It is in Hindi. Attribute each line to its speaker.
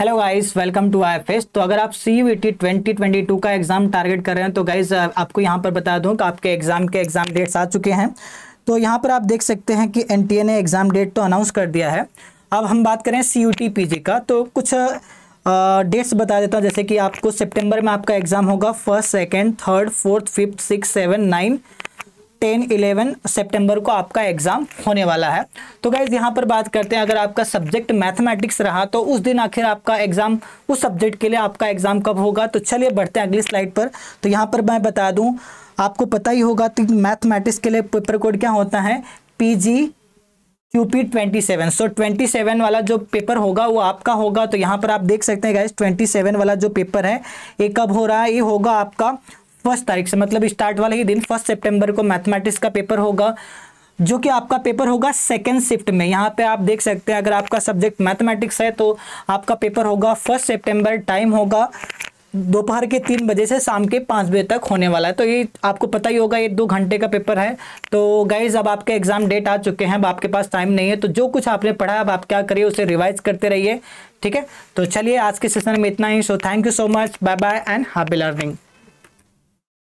Speaker 1: hello guys welcome to I fest तो अगर आप C U twenty twenty two का एग्ज़ाम टारगेट कर रहे हैं तो गाइस आपको यहाँ पर बता दूँ कि आपके एग्ज़ाम के एग्ज़ाम डेट्स आ चुके हैं तो यहाँ पर आप देख सकते हैं कि एन ने एग्ज़ाम डेट तो अनाउंस कर दिया है अब हम बात करें सी यू का तो कुछ डेट्स बता देता हूँ जैसे कि आपको सेप्टेम्बर में आपका एग्ज़ाम होगा first second third fourth fifth six seven nine ten eleven September को आपका एग्जाम होने वाला है तो गाइज यहाँ पर बात करते हैं अगर आपका सब्जेक्ट मैथमेटिक्स रहा तो उस दिन आखिर आपका एग्जाम उस सब्जेक्ट के लिए आपका एग्जाम कब होगा तो चलिए बढ़ते हैं अगली स्लाइड पर तो यहाँ पर मैं बता दूँ आपको पता ही होगा कि मैथमेटिक्स के लिए पेपर कोड क्या होता है P G Q P twenty seven so twenty seven वाला जो पेपर होगा वो आपका होगा तो यहाँ पर आप देख सकते हैं गाइज ट्वेंटी सेवन वाला जो पेपर है ये कब हो रहा है ये होगा आपका फर्स्ट तारीख से मतलब स्टार्ट वाले ही दिन फर्स्ट सेप्टेम्बर को मैथमेटिक्स का पेपर होगा जो कि आपका पेपर होगा सेकेंड शिफ्ट में यहाँ पे आप देख सकते हैं अगर आपका सब्जेक्ट मैथमेटिक्स है तो आपका पेपर होगा फर्स्ट सेप्टेम्बर टाइम होगा दोपहर के तीन बजे से शाम के पाँच बजे तक होने वाला है तो ये आपको पता ही होगा ये दो घंटे का पेपर है तो गाइज अब आपके एग्ज़ाम डेट आ चुके हैं अब आपके पास टाइम नहीं है तो जो कुछ आपने पढ़ा है अब आप क्या करिए उसे रिवाइज करते रहिए ठीक है तो चलिए आज के सेशन में इतना ही so thank you so much bye bye and happy learning